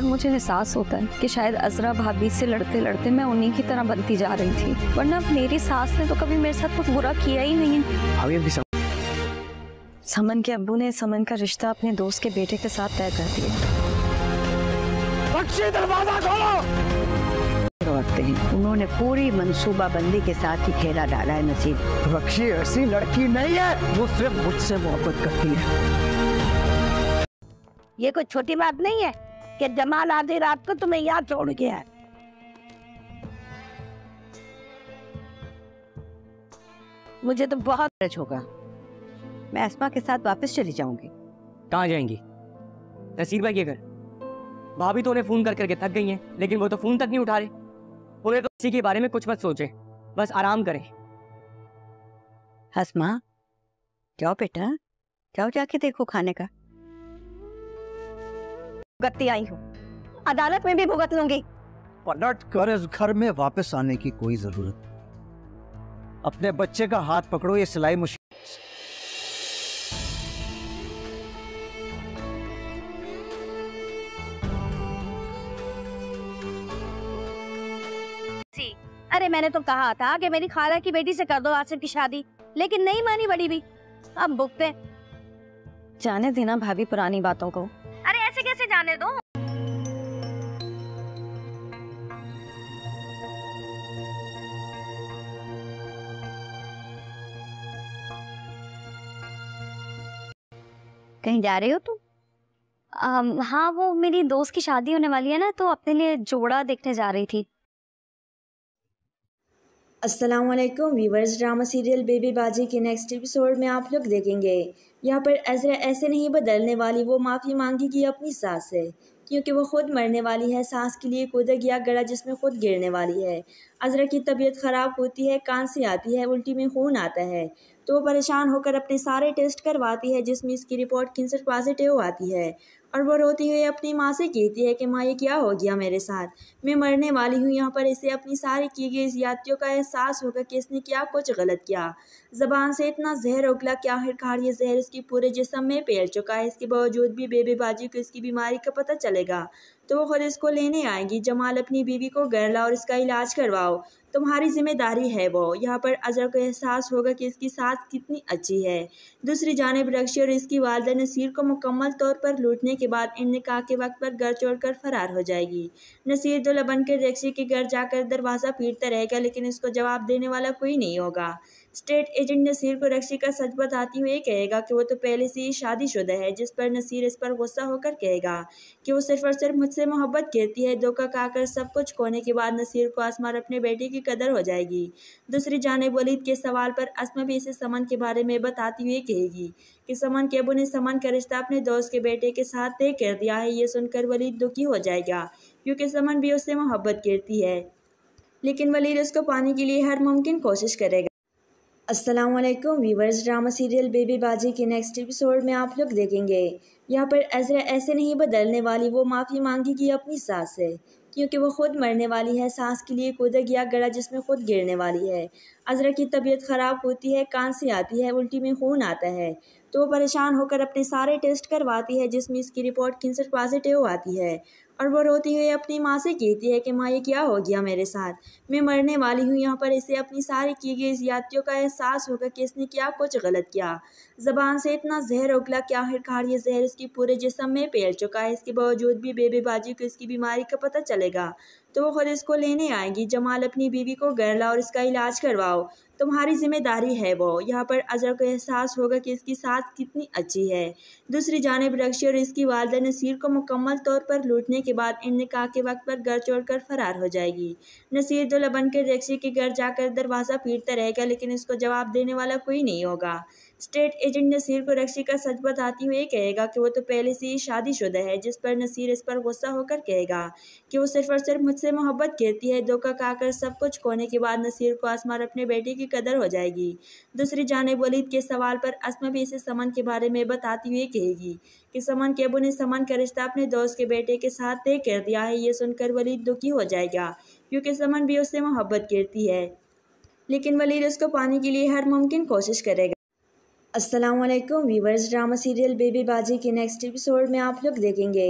बाहर मुझे एहसास होता है कि शायद अजरा भाभी से लड़ते लड़ते मैं उन्हीं की तरह बनती जा रही थी वरना मेरी सास ने तो कभी मेरे साथ कुछ बुरा किया ही नहीं है समन के अबू ने समन का रिश्ता अपने दोस्त के बेटे के साथ तय कर दिया उन्होंने पूरी मनसूबा बंदी के साथ ही खेला डाला है नसीब बख्शी ऐसी लड़की नहीं है वो सिर्फ मुझसे मोहब्बत करती है ये कोई छोटी बात नहीं है कि जमाल आधी रात को तुम्हें यहाँ छोड़ गया है मुझे तो बहुत रज होगा मैं आसमा के साथ वापस चली जाऊंगी कहाँ जाएंगी नसीर भाई के घर भाभी तो उन्हें फ़ोन कर करके थक गई हैं लेकिन वो तो फ़ोन तक नहीं उठा रहे उन्हें तो किसी के बारे में कुछ मत सोचे बस आराम करें हसमा जाओ बेटा जाओ जाके देखो खाने का भुगतती आई हूँ अदालत में भी भुगत लूंगी पलट कर इस घर में वापस आने की कोई जरूरत अपने बच्चे का हाथ पकड़ो ये सिलाई मुश्किल अरे मैंने तो कहा था कि मेरी खाला की बेटी से कर दो आसिफ की शादी लेकिन नहीं मानी बड़ी भी अब बुकते जाने देना भाभी पुरानी बातों को जाने दो कहीं जा रहे हो तुम हाँ वो मेरी दोस्त की शादी होने वाली है ना तो अपने लिए जोड़ा देखने जा रही थी Aslam viewers drama serial Baby Baji के नेक्स्ट एपिसोड में आप लोग देखेंगे यहाँ पर अज़रा ऐसे नहीं बदलने वाली वो माफ़ी मांगेगी अपनी सास से क्योंकि वो खुद मरने वाली है सांस के लिए कूदा गया गड़ा जिसमें खुद गिरने वाली है अजरा की तबीयत ख़राब होती है कांसी आती है उल्टी में खून आता है तो वो परेशान होकर अपने सारे टेस्ट करवाती है जिसमें इसकी रिपोर्ट कैंसर पॉजिटिव आती है और वो रोती हुई अपनी माँ से कहती है कि माँ ये क्या हो गया मेरे साथ मैं मरने वाली हूँ यहाँ पर इसे अपनी सारी की गई ज्यादतियों का एहसास होगा कि इसने क्या कुछ गलत किया जबान से इतना जहर उगला कि आखिरकार ये जहर इसके पूरे जिसम में फैल चुका है इसके बावजूद भी बाजी को इसकी बीमारी का पता चलेगा तो वो खुद इसको लेने आएंगी जमाल अपनी बीवी को घर लाओ और इसका इलाज करवाओ तुम्हारी जिम्मेदारी है वो यहाँ पर अज़र को एहसास होगा कि इसकी सास कितनी अच्छी है दूसरी जानब रक्षी और इसकी वालदा नसीर को मुकम्मल तौर पर लूटने के बाद निकाह के वक्त पर घर छोड़ कर फरार हो जाएगी नसीर दुल्हा बनकर रक्षी के घर जाकर दरवाज़ा पीटता रहेगा लेकिन इसको जवाब देने वाला कोई नहीं होगा स्टेट एजेंट नसीर को रक्षी का सच बताती हुई कहेगा कि वो तो पहले से ही शादीशुदा है जिस पर नसीर इस पर गुस्सा होकर कहेगा कि वो सिर्फ और सिर्फ मुझसे मोहब्बत करती है धोखा खाकर सब कुछ खोने के बाद नसीर को आसमार अपने बेटे की कदर हो जाएगी दूसरी जानब वलीद के सवाल पर असमा भी इसे समन के बारे में बताती हुई कहेगी कि समन के अबू ने समन का रिश्ता अपने दोस्त के बेटे के साथ तय कर दिया है ये सुनकर वलीद दुखी हो जाएगा क्योंकि समन भी उससे मोहब्बत करती है लेकिन वलीद उसको पाने के लिए हर मुमकिन कोशिश करेगा अस्सलाम वालेकुम viewers drama serial Baby Baji के नेक्स्ट एपिसोड में आप लोग देखेंगे यहाँ पर अजरा ऐसे नहीं बदलने वाली वो माफ़ी मांगी कि अपनी सास से क्योंकि वो खुद मरने वाली है सांस के लिए कूदक या गड़ा जिसमें खुद गिरने वाली है अजरा की तबीयत ख़राब होती है कान से आती है उल्टी में खून आता है तो वो परेशान होकर अपने सारे टेस्ट करवाती है जिसमें इसकी रिपोर्ट कैंसर पॉजिटिव आती है और वो रोती हुई अपनी माँ से कहती है कि माँ ये क्या हो गया मेरे साथ मैं मरने वाली हूँ यहाँ पर इसे अपनी सारी की गई ज्यादतियों का एहसास होगा कि इसने क्या कुछ गलत किया ज़बान से इतना जहर उगला कि आखिरकार ये जहर इसकी पूरे जिसम में फैल चुका है इसके बावजूद भी बेबेबाजी को इसकी बीमारी का पता चलेगा तो वो खुद इसको लेने आएगी जमाल अपनी बीवी को गरला और इसका इलाज करवाओ तुम्हारी जिम्मेदारी है वो यहाँ पर अजर को एहसास होगा कि इसकी सास कितनी अच्छी है दूसरी जानब रक्षी और इसकी वालदा नसीर को मुकम्मल तौर पर लूटने के बाद इनका के वक्त पर घर छोड़कर फरार हो जाएगी नसीर दुल्हन बनकर रक्षी के घर जाकर दरवाज़ा पीटता रहेगा लेकिन इसको जवाब देने वाला कोई नहीं होगा स्टेट एजेंट नसीर को रक्षी का सच बताती हुए कहेगा कि वो तो पहले से ही शादीशुदा है जिस पर नसीर इस पर गुस्सा होकर कहेगा कि वो सिर्फ और सिर्फ मुझसे मोहब्बत करती है धोखा खाकर सब कुछ खोने के बाद नसीर को आसमा अपने बेटे की कदर हो जाएगी दूसरी जानब वलीद के सवाल पर असमा भी इसे समन के बारे में बताती हुई कहेगी कि समन के अबू ने समन का रिश्ता अपने दोस्त के बेटे के साथ तय कर दिया है ये सुनकर वलीद दुखी हो जाएगा क्योंकि समन भी उससे मोहब्बत करती है लेकिन वलीद उसको पाने के लिए हर मुमकिन कोशिश करेगा Aslam viewers drama serial Baby Baji के नेक्स्ट एपिसोड में आप लोग देखेंगे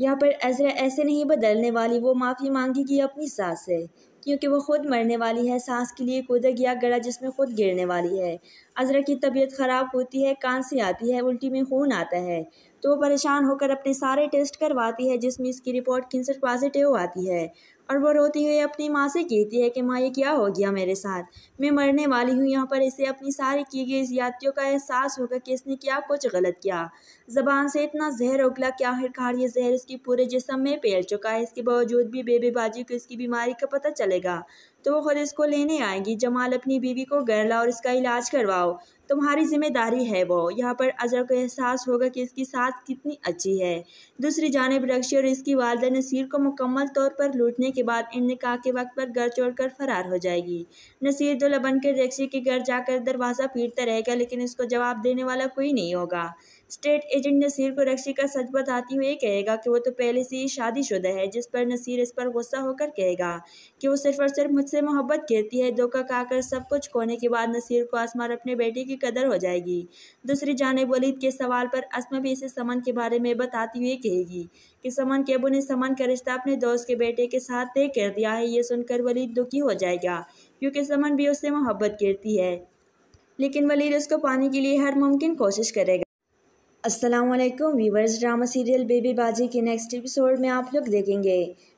यहाँ पर अज़रा ऐसे नहीं बदलने वाली वो माफ़ी मांगेगी अपनी सास से क्योंकि वो खुद मरने वाली है सांस के लिए कूदा गया गला जिसमें खुद गिरने वाली है अजरा की तबीयत ख़राब होती है कांसी आती है उल्टी में खून आता है तो वो परेशान होकर अपने सारे टेस्ट करवाती है जिसमें इसकी रिपोर्ट कैंसर पॉजिटिव आती है और वो रोती हुई अपनी माँ से कहती है कि माँ ये क्या हो गया मेरे साथ मैं मरने वाली हूँ यहाँ पर इसे अपनी सारी की गई ज्यादतियों का एहसास होगा कि इसने क्या कुछ गलत किया ज़बान से इतना जहर उगला कि आखिरकार ये जहर इसके पूरे जिसम में फैल चुका है इसके बावजूद भी बेबेबाजी को इसकी बीमारी का पता चलेगा तो वो खुद इसको लेने आएगी जमाल अपनी बीवी को लाओ और इसका इलाज करवाओ तुम्हारी जिम्मेदारी है वो यहाँ पर अजहर को एहसास होगा कि इसकी सास कितनी अच्छी है दूसरी जानब रक्षी और इसकी वालदा नसीर को मुकम्मल तौर पर लूटने के बाद इनका के वक्त पर घर छोड़ कर फरार हो जाएगी नसीर दुल्हा बनकर रक्षी के घर जाकर दरवाज़ा पीटता रहेगा लेकिन इसको जवाब देने वाला कोई नहीं होगा स्टेट एजेंट नसीर को रक्षी का सच बताती हुई कहेगा कि वो तो पहले से ही शादीशुदा है जिस पर नसीर इस पर गुस्सा होकर कहेगा कि वो सिर्फ और सिर्फ मुझसे मोहब्बत करती है धोखा खाकर सब कुछ खोने के बाद नसीर को आसमार अपने बेटे की कदर हो जाएगी दूसरी जानब वलीद के सवाल पर असमा भी इसे समन के बारे में बताती हुई कहेगी कि समन के अबू ने समन का रिश्ता अपने दोस्त के बेटे के साथ तय कर दिया है ये सुनकर वलीद दुखी हो जाएगा क्योंकि समन भी उससे मोहब्बत करती है लेकिन वलीद उसको पाने के लिए हर मुमकिन कोशिश करेगा वालेकुम viewers drama serial Baby Baji के नेक्स्ट एपिसोड में आप लोग देखेंगे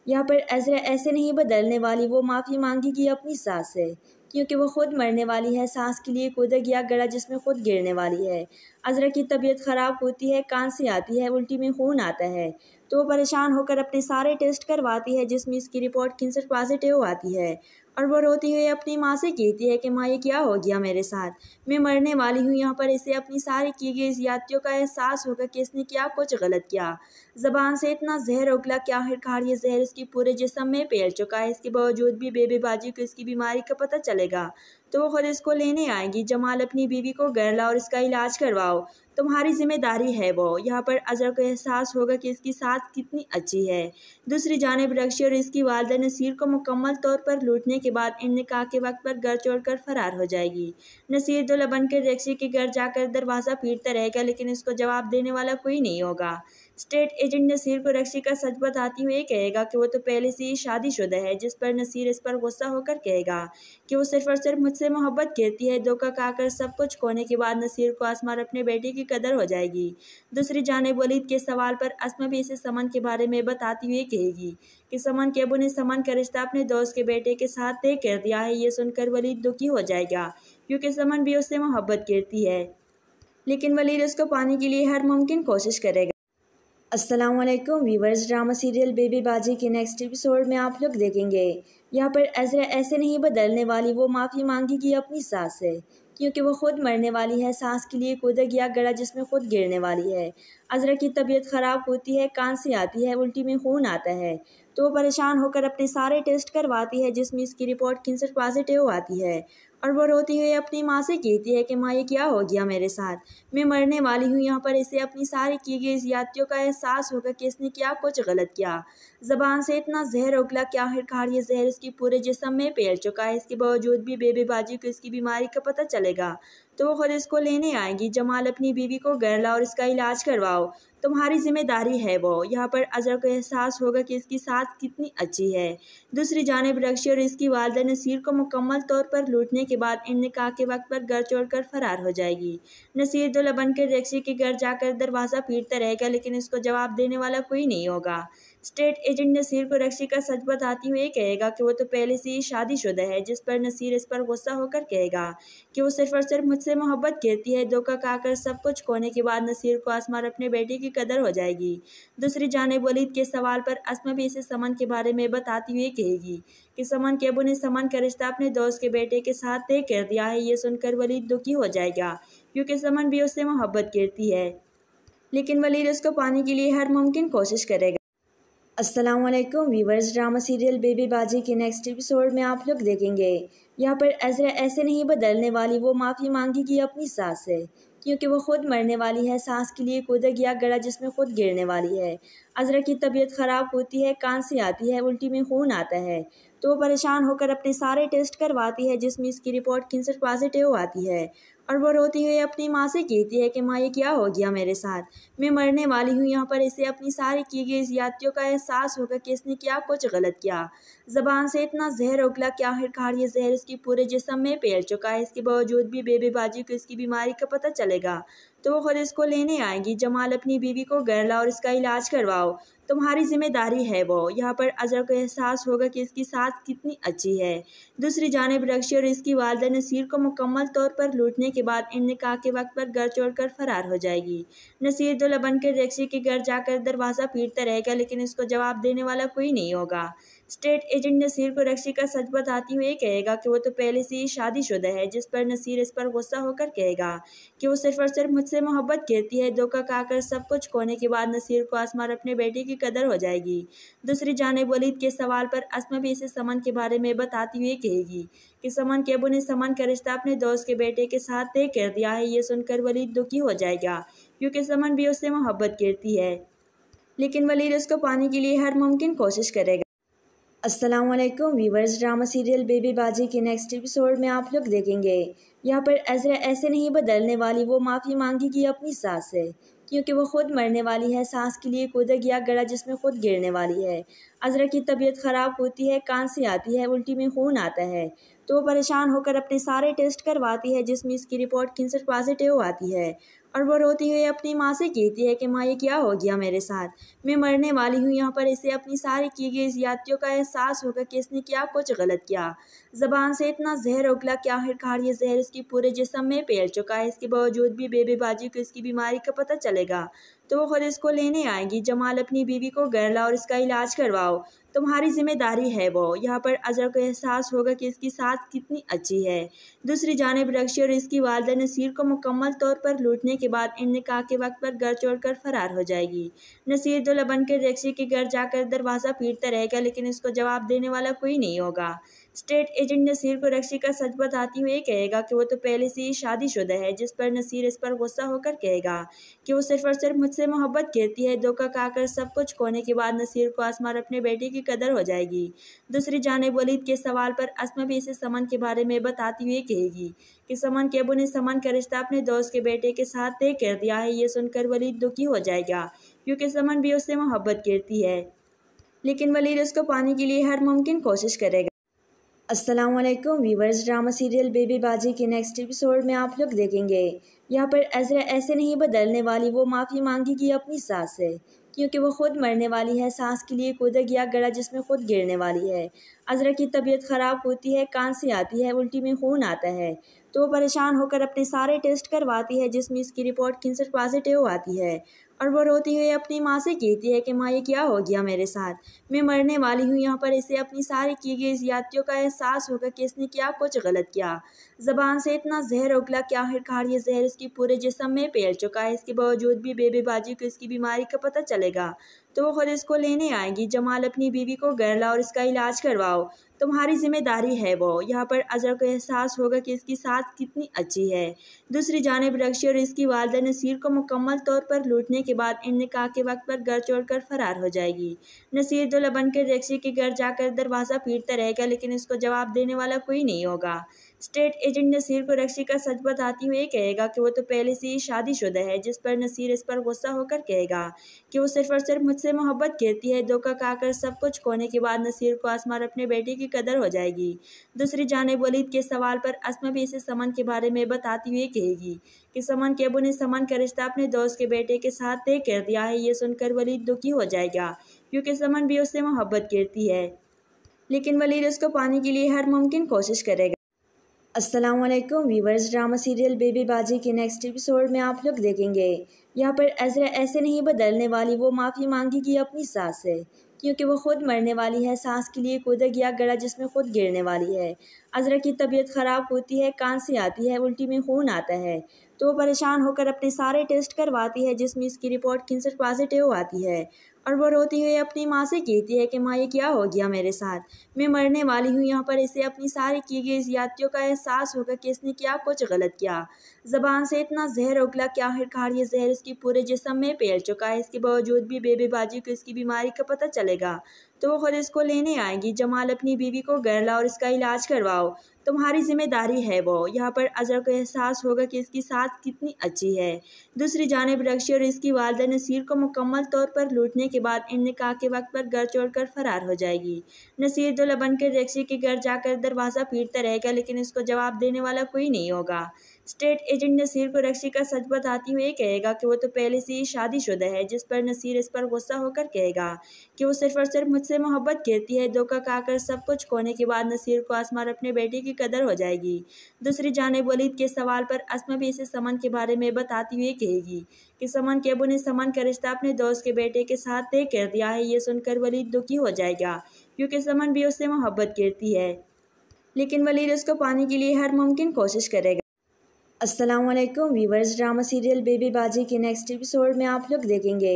यहाँ पर अजरा ऐसे नहीं बदलने वाली वो माफ़ी मांगेगी अपनी सास से क्योंकि वो खुद मरने वाली है सांस के लिए कूदा गया गड़ा जिसमें खुद गिरने वाली है अजरा की तबीयत ख़राब होती है कांसी आती है उल्टी में खून आता है तो परेशान होकर अपने सारे टेस्ट करवाती है जिसमें इसकी रिपोर्ट कैंसर पॉजिटिव आती है और वो रोती हुई अपनी माँ से कहती है कि माँ ये क्या हो गया मेरे साथ मैं मरने वाली हूँ यहाँ पर इसे अपनी सारी की गई ज्यादतियों का एहसास होगा कि इसने क्या कुछ गलत किया ज़बान से इतना जहर उगला कि आखिरकार ये जहर इसके पूरे जिसम में फैल चुका है इसके बावजूद भी बेबेबाजी को इसकी बीमारी का पता चलेगा तो वो खुद इसको लेने आएगी जमाल अपनी बीवी को गरला और इसका इलाज करवाओ तुम्हारी जिम्मेदारी है वो यहाँ पर अज़र को एहसास होगा कि इसकी सास कितनी अच्छी है दूसरी जानब रक्षी और इसकी वालदा नसीर को मुकम्मल तौर पर लूटने के बाद इन निकाह के वक्त पर घर छोड़कर फरार हो जाएगी नसीर दुल्हन बनकर रक्षी के घर जाकर दरवाज़ा पीटता रहेगा लेकिन इसको जवाब देने वाला कोई नहीं होगा स्टेट एजेंट नसीर को रक्षी का सच बताती हुए कहेगा कि वो तो पहले से ही शादीशुदा है जिस पर नसीर इस पर गुस्सा होकर कहेगा कि वो सिर्फ और सिर्फ मुझसे मोहब्बत करती है धोखा खाकर सब कुछ खोने के बाद नसीर को आसमान अपने बेटे की कदर हो जाएगी दूसरी जानब वलीद के सवाल पर आसमा भी इसे समन के बारे में बताती हुई कहेगी कि समन के अबू ने समन का रिश्ता अपने दोस्त के बेटे के साथ तय कर दिया है ये सुनकर वलीद दुखी हो जाएगा क्योंकि समन भी उससे मोहब्बत करती है लेकिन वलीद उसको पाने के लिए हर मुमकिन कोशिश करेगा Aslam viewers drama serial Baby Baji के नेक्स्ट एपिसोड में आप लोग देखेंगे यहाँ पर अज़रा ऐसे नहीं बदलने वाली वो माफ़ी मांगेगी अपनी सास से क्योंकि वो खुद मरने वाली है सांस के लिए कूदा गया गड़ा जिसमें खुद गिरने वाली है अजरा की तबीयत ख़राब होती है कांसी आती है उल्टी में खून आता है तो वो परेशान होकर अपने सारे टेस्ट करवाती है जिसमें इसकी रिपोर्ट कैंसर पॉजिटिव आती है और वह रोती हुई अपनी माँ से कहती है कि माँ ये क्या हो गया मेरे साथ मैं मरने वाली हूँ यहाँ पर इसे अपनी सारी की गई ज्यादतियों का एहसास होगा कि इसने क्या कुछ गलत किया जबान से इतना जहर उगला कि आखिरकार ये जहर इसके पूरे जिसम में फैल चुका है इसके बावजूद भी बेबेबाजी को इसकी बीमारी का पता चलेगा तो वो खुद इसको लेने आएगी जमाल अपनी बीवी को गरला और इसका इलाज करवाओ तुम्हारी जिम्मेदारी है वो यहाँ पर अजर को एहसास होगा कि इसकी सास कितनी अच्छी है दूसरी जानब रक्षी और इसकी वालदा नसीर को मुकम्मल तौर पर लूटने के बाद इनका के वक्त पर घर छोड़ कर फरार हो जाएगी नसीर दुल्हन के रक्षी के घर जाकर दरवाज़ा पीटता रहेगा लेकिन इसको जवाब देने वाला कोई नहीं होगा स्टेट एजेंट नसीर को रक्षी का सच बताती हुए कहेगा कि वो तो पहले से ही शादीशुदा है जिस पर नसीर इस पर गुस्सा होकर कहेगा कि वो सिर्फ और सिर्फ मुझसे मोहब्बत करती है धोखा खाकर सब कुछ खोने के बाद नसीर को आसमा अपने बेटे की कदर हो जाएगी दूसरी जानब वलीद के सवाल पर असमा भी इसे समन के बारे में बताती हुई कहेगी कि समन के अबू ने समन का रिश्ता अपने दोस्त के बेटे के साथ तय कर दिया है ये सुनकर वलीद दुखी हो जाएगा क्योंकि समन भी उससे मोहब्बत करती है लेकिन वलीद उसको पाने के लिए हर मुमकिन कोशिश करेगा वालेकुम viewers drama serial Baby Baji के नेक्स्ट एपिसोड में आप लोग देखेंगे यहाँ पर अजरा ऐसे नहीं बदलने वाली वो माफ़ी मांगेगी अपनी सास से क्योंकि वो खुद मरने वाली है सांस के लिए कूदा गया गड़ा जिसमें खुद गिरने वाली है अजरा की तबीयत ख़राब होती है कान से आती है उल्टी में खून आता है तो वो परेशान होकर अपने सारे टेस्ट करवाती है जिसमें इसकी रिपोर्ट कैंसर पॉजिटिव आती है और वो रोती हुई अपनी माँ से कहती है कि माँ ये क्या हो गया मेरे साथ मैं मरने वाली हूँ यहाँ पर इसे अपनी सारी की गई ज्यादतियों का एहसास होगा कि इसने क्या कुछ गलत किया ज़बान से इतना जहर उगला कि आखिरकार ये जहर इसकी पूरे जिसम में फैल चुका है इसके बावजूद भी बेबेबाजी को इसकी बीमारी का पता चलेगा तो वो खुद इसको लेने आएगी जमाल अपनी बीवी को घर और इसका इलाज करवाओ तुम्हारी जिम्मेदारी है वो यहाँ पर अजर को एहसास होगा कि इसकी सास कितनी अच्छी है दूसरी जानब रक्षी और इसकी वालदा नसीर को मुकम्मल तौर पर लूटने के बाद इनका के वक्त पर घर छोड़ कर फरार हो जाएगी नसीर दुल्हन के रक्षी के घर जाकर दरवाज़ा पीटता रहेगा लेकिन इसको जवाब देने वाला कोई नहीं होगा स्टेट एजेंट नसीर को रक्षी का सच बताती हुए कहेगा कि वो तो पहले से ही शादीशुदा है जिस पर नसीर इस पर गुस्सा होकर कहेगा कि वो सिर्फ और सिर्फ मुझसे मोहब्बत करती है धोखा खाकर सब कुछ खोने के बाद नसीर को आसमार अपने बेटे की कदर हो जाएगी दूसरी जानब वलीद के सवाल पर असमा भी इसे समन के बारे में बताती हुई कहेगी कि समन के अबू ने समन का रिश्ता अपने दोस्त के बेटे के साथ तय कर दिया है ये सुनकर वलीद दुखी हो जाएगा क्योंकि समन भी उससे मोहब्बत करती है लेकिन वलीद उसको पाने के लिए हर मुमकिन कोशिश करेगा अस्सलाम वालेकुम ड्रामा सीरियल बेबी बाजी के नेक्स्ट एपिसोड में आप लोग देखेंगे यहाँ पर अजरा ऐसे नहीं बदलने वाली वो माफ़ी मांगेगी अपनी सास से क्योंकि वो खुद मरने वाली है सांस के लिए कूदा गया गड़ा जिसमें खुद गिरने वाली है अजरा की तबीयत ख़राब होती है कांसी आती है उल्टी में खून आता है तो परेशान होकर अपने सारे टेस्ट करवाती है जिसमें इसकी रिपोर्ट कैंसर पॉजिटिव आती है और वो रोती हुई अपनी माँ से कहती है कि माँ ये क्या हो गया मेरे साथ मैं मरने वाली हूँ यहाँ पर इसे अपनी सारी की गई ज्यादतियों का एहसास होगा कि इसने क्या कुछ गलत किया ज़बान से इतना जहर उगला कि आखिरकार ये जहर इसके पूरे जिसम में फैल चुका है इसके बावजूद भी बेबेबाजी को इसकी बीमारी का पता चलेगा तो वो खुद इसको लेने आएगी जमाल अपनी बीवी को गरला और इसका इलाज करवाओ तुम्हारी जिम्मेदारी है वो यहाँ पर अजर को एहसास होगा कि इसकी सास कितनी अच्छी है दूसरी जानब रक्षी और इसकी वालदा नसीर को मुकम्मल तौर पर लूटने के बाद इनका के वक्त पर घर छोड़ कर फरार हो जाएगी नसीर लबन बनकर रक्षी के घर जाकर दरवाज़ा पीटता रहेगा लेकिन इसको जवाब देने वाला कोई नहीं होगा स्टेट एजेंट नसीर को रक्षी का सच बताती हुए कहेगा कि वो तो पहले से ही शादीशुदा है जिस पर नसीर इस पर गुस्सा होकर कहेगा कि वो सिर्फ और सिर्फ मुझसे मोहब्बत करती है धोखा खाकर सब कुछ खोने के बाद नसीर को आसमा अपने बेटे की कदर हो जाएगी दूसरी जानब वलीद के सवाल पर असमा भी इसे समन के बारे में बताती हुई कहेगी कि समन के अबू ने समन का रिश्ता अपने दोस्त के बेटे के साथ तय कर दिया है ये सुनकर वलीद दुखी हो जाएगा क्योंकि समन भी उससे मोहब्बत करती है लेकिन वलीद उसको पाने के लिए हर मुमकिन कोशिश करेगा Aslam viewers drama serial Baby Baji के नेक्स्ट एपिसोड में आप लोग देखेंगे यहाँ पर अज़रा ऐसे नहीं बदलने वाली वो माफ़ी मांगेगी अपनी सास से क्योंकि वो खुद मरने वाली है सांस के लिए कूदा गया गला जिसमें खुद गिरने वाली है अजरा की तबीयत ख़राब होती है कांसी आती है उल्टी में खून आता है तो वो परेशान होकर अपने सारे टेस्ट करवाती है जिसमें इसकी रिपोर्ट कैंसर पॉजिटिव आती है और वो रोती हुई अपनी माँ से कहती है कि माँ ये क्या हो गया मेरे साथ मैं मरने वाली हूँ यहाँ पर इसे अपनी सारी की गई यात्रियों का एहसास होगा कि इसने क्या कुछ गलत किया ज़बान से इतना जहर उगला कि आखिरकार ये जहर इसके पूरे जिसम में फैल चुका है इसके बावजूद भी बाजी को इसकी बीमारी का पता चलेगा तो वो ख़ुद इसको लेने आएंगी जमाल अपनी बीवी को घर लाओ और इसका इलाज करवाओ तुम्हारी जिम्मेदारी है वो यहाँ पर अज़र को एहसास होगा कि इसकी सास कितनी अच्छी है दूसरी जानब रक्षी और इसकी वालदा नसीर को मुकम्मल तौर पर लूटने के बाद इनका के वक्त पर घर छोड़ कर फरार हो जाएगी नसीर लबन के रक्षी के घर जाकर दरवाज़ा पीटता रहेगा लेकिन इसको जवाब देने वाला कोई नहीं होगा स्टेट एजेंट नसीर को रक्षी का सच बताती हुई कहेगा कि वो तो पहले से ही शादीशुदा है जिस पर नसीर इस पर गुस्सा होकर कहेगा कि वो सिर्फ और सिर्फ मुझसे मोहब्बत करती है धोखा खाकर सब कुछ खोने के बाद नसीर को आसमार अपने बेटे की कदर हो जाएगी दूसरी जानेब वलीद के सवाल पर असमा भी इसे समन के बारे में बताती हुई कहेगी कि समन के अबू ने समन का रिश्ता अपने दोस्त के बेटे के साथ तय कर दिया है ये सुनकर वलीद दुखी हो जाएगा क्योंकि समन भी उससे मोहब्बत करती है लेकिन वलीद उसको पाने के लिए हर मुमकिन कोशिश करेगा वालेकुम viewers drama serial Baby Baji के नेक्स्ट एपिसोड में आप लोग देखेंगे यहाँ पर अजरा ऐसे नहीं बदलने वाली वो माफ़ी मांगेगी अपनी सास से क्योंकि वो खुद मरने वाली है सांस के लिए कूदा गया गड़ा जिसमें खुद गिरने वाली है अजरा की तबीयत ख़राब होती है कांसी आती है उल्टी में खून आता है तो परेशान होकर अपने सारे टेस्ट करवाती है जिसमें इसकी रिपोर्ट कैंसर पॉजिटिव आती है और वो रोती हुई अपनी माँ से कहती है कि माँ ये क्या हो गया मेरे साथ मैं मरने वाली हूँ यहाँ पर इसे अपनी सारी की गई ज्यादतियों का एहसास होगा कि इसने क्या कुछ गलत किया ज़बान से इतना जहर उगला कि आखिरकार ये जहर इसके पूरे जिसम में फैल चुका है इसके बावजूद भी बेबेबाजी को इसकी बीमारी का पता चलेगा तो वो खुद इसको लेने आएगी जमाल अपनी बीवी को गहरा और इसका इलाज करवाओ तुम्हारी जिम्मेदारी है वो यहाँ पर अज़र को एहसास होगा कि इसकी साथ कितनी अच्छी है दूसरी जानब रक्षी और इसकी वालदा नसीर को मुकम्मल तौर पर लूटने के बाद इनका के वक्त पर घर छोड़कर फरार हो जाएगी नसीर दुल्ला बनकर रक्षी के घर जाकर दरवाज़ा पीटता रहेगा लेकिन इसको जवाब देने वाला कोई नहीं होगा स्टेट एजेंट नसीर को रक्षी का सच बताती हुई कहेगा कि वो तो पहले से ही शादीशुदा है जिस पर नसीर इस पर गुस्सा होकर कहेगा कि वो सिर्फ और सिर्फ मुझसे मोहब्बत करती है धोखा खाकर सब कुछ खोने के बाद नसीर को आसमान अपने बेटे की की कदर हो जाएगी दूसरी जानब वलीद के सवाल पर असमा भी इसे समन के बारे में बताती हुई कहेगी कि समन के अबू ने समन का रिश्ता अपने दोस्त के बेटे के साथ तय कर दिया है ये सुनकर वलीद दुखी हो जाएगा क्योंकि समन भी उससे मोहब्बत करती है लेकिन वलीद उसको पाने के लिए हर मुमकिन कोशिश करेगा अस्सलाम वालेकुम viewers drama serial Baby Baji के नेक्स्ट एपिसोड में आप लोग देखेंगे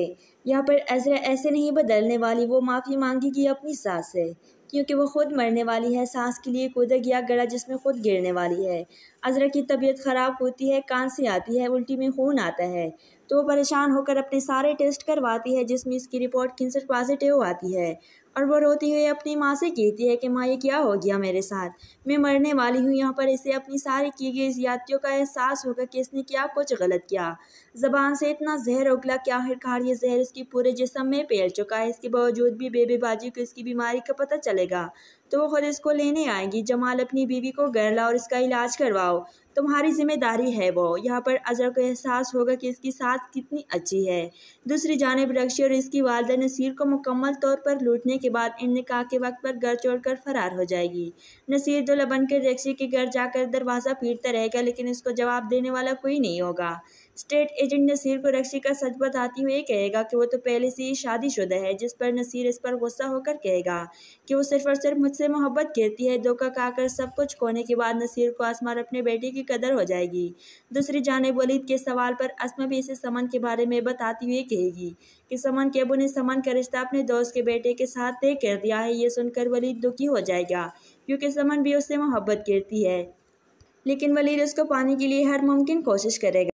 यहाँ पर ऐसे ऐसे नहीं बदलने वाली वो माफ़ी मांगेगी अपनी सास से क्योंकि वो खुद मरने वाली है सांस के लिए कुदक या गड़ा जिसमें खुद गिरने वाली है अजरा की तबीयत ख़राब होती है कांसी आती है उल्टी में खून आता है तो वह परेशान होकर अपने सारे टेस्ट करवाती है जिसमें इसकी रिपोर्ट खिंसट पॉजिटिव आती है और वह रोती हुई अपनी माँ से कहती है कि माँ ये क्या हो गया मेरे साथ मैं मरने वाली हूँ यहाँ पर इसे अपनी सारी की गई यात्रियों का एहसास होगा कि इसने क्या कुछ गलत किया जबान से इतना जहर उगला कि आखिरकार ये जहर इसके पूरे जिसम में फैल चुका है इसके बावजूद भी बेबेबाजी को इसकी बीमारी का पता चलेगा तो वो खुद इसको लेने आएगी जमाल अपनी बीवी को गरला और इसका इलाज करवाओ तुम्हारी जिम्मेदारी है वो यहाँ पर अजर को एहसास होगा कि इसकी सास कितनी अच्छी है दूसरी जानब रक्षी और इसकी वालदा नसीर को मुकम्मल तौर पर लूटने के बाद इन निका के वक्त पर घर छोड़कर फरार हो जाएगी नसीर दुल्ला के रक्षी के घर जाकर दरवाज़ा पीटता रहेगा लेकिन इसको जवाब देने वाला कोई नहीं होगा स्टेट एजेंट नसीर को रक्षी का सच बताती हुए कहेगा कि वो तो पहले से ही शादीशुदा है जिस पर नसीर इस पर गुस्सा होकर कहेगा कि वो सिर्फ और सिर्फ मुझसे मोहब्बत करती है धोखा खाकर सब कुछ खोने के बाद नसीर को आसमान अपने बेटे की कदर हो जाएगी दूसरी जानब वलीद के सवाल पर असमा भी इसे समन के बारे में बताती हुई कहेगी कि समन के अबू ने समन का रिश्ता अपने दोस्त के बेटे के साथ तय कर दिया है ये सुनकर वलीद दुखी हो जाएगा क्योंकि समन भी उससे मोहब्बत करती है लेकिन वलीद उसको पाने के लिए हर मुमकिन कोशिश करेगा